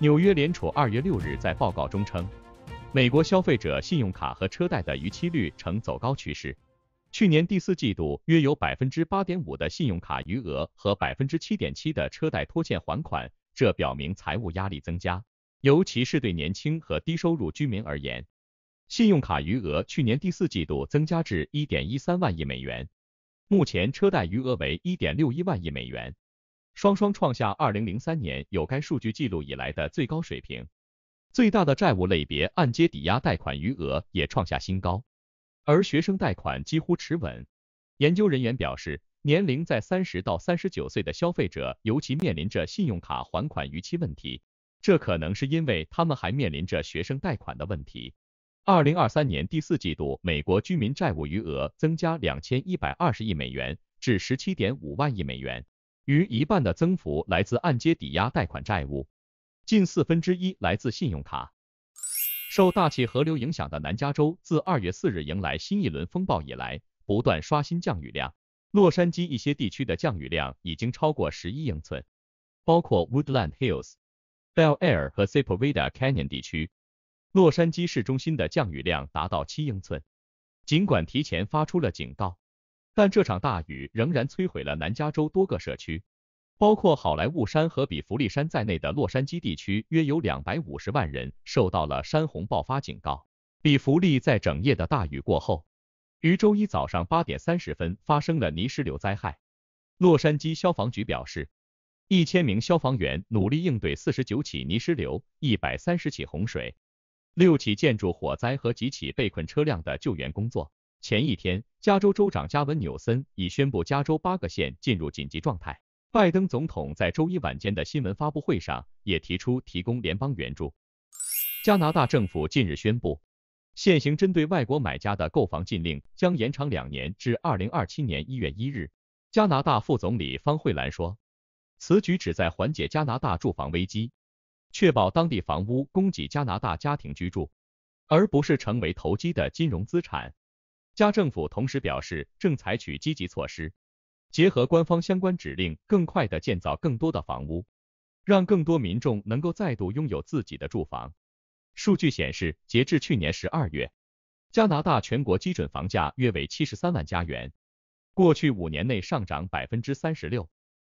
纽约联储二月六日在报告中称，美国消费者信用卡和车贷的逾期率呈走高趋势。去年第四季度，约有百分之八点五的信用卡余额和百分之七点七的车贷拖欠还款，这表明财务压力增加，尤其是对年轻和低收入居民而言。信用卡余额去年第四季度增加至一点一三万亿美元，目前车贷余额为一点六一万亿美元。双双创下二零零三年有该数据记录以来的最高水平，最大的债务类别按揭抵押贷款余额也创下新高，而学生贷款几乎持稳。研究人员表示，年龄在三十到三十九岁的消费者尤其面临着信用卡还款逾期问题，这可能是因为他们还面临着学生贷款的问题。二零二三年第四季度，美国居民债务余额增加两千一百二十亿美元，至十七点五万亿美元。逾一半的增幅来自按揭抵押贷款债务，近四分之一来自信用卡。受大气河流影响的南加州，自二月四日迎来新一轮风暴以来，不断刷新降雨量。洛杉矶一些地区的降雨量已经超过十一英寸，包括 Woodland Hills、b El Air 和 c e p r v i d a Canyon 地区。洛杉矶市中心的降雨量达到七英寸，尽管提前发出了警告。但这场大雨仍然摧毁了南加州多个社区，包括好莱坞山和比弗利山在内的洛杉矶地区，约有两百五十万人受到了山洪爆发警告。比弗利在整夜的大雨过后，于周一早上八点三十分发生了泥石流灾害。洛杉矶消防局表示，一千名消防员努力应对四十九起泥石流、一百三十起洪水、六起建筑火灾和几起被困车辆的救援工作。前一天，加州州长加文纽森已宣布加州八个县进入紧急状态。拜登总统在周一晚间的新闻发布会上也提出提供联邦援助。加拿大政府近日宣布，现行针对外国买家的购房禁令将延长两年至二零二七年一月一日。加拿大副总理方慧兰说，此举旨在缓解加拿大住房危机，确保当地房屋供给加拿大家庭居住，而不是成为投机的金融资产。加政府同时表示，正采取积极措施，结合官方相关指令，更快的建造更多的房屋，让更多民众能够再度拥有自己的住房。数据显示，截至去年十二月，加拿大全国基准房价约为七十三万加元，过去五年内上涨百分之三十六。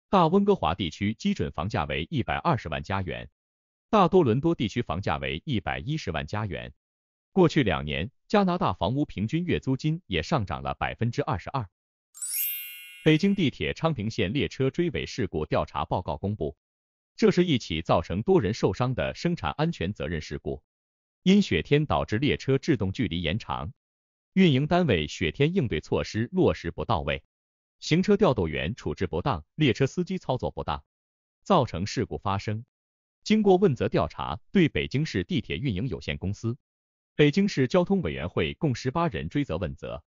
大温哥华地区基准房价为一百二十万加元，大多伦多地区房价为一百一十万加元，过去两年。加拿大房屋平均月租金也上涨了百分之二十二。北京地铁昌平线列车追尾事故调查报告公布，这是一起造成多人受伤的生产安全责任事故。因雪天导致列车制动距离延长，运营单位雪天应对措施落实不到位，行车调度员处置不当，列车司机操作不当，造成事故发生。经过问责调查，对北京市地铁运营有限公司。北京市交通委员会共十八人追责问责。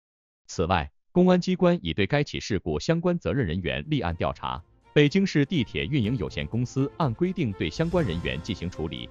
此外，公安机关已对该起事故相关责任人员立案调查，北京市地铁运营有限公司按规定对相关人员进行处理。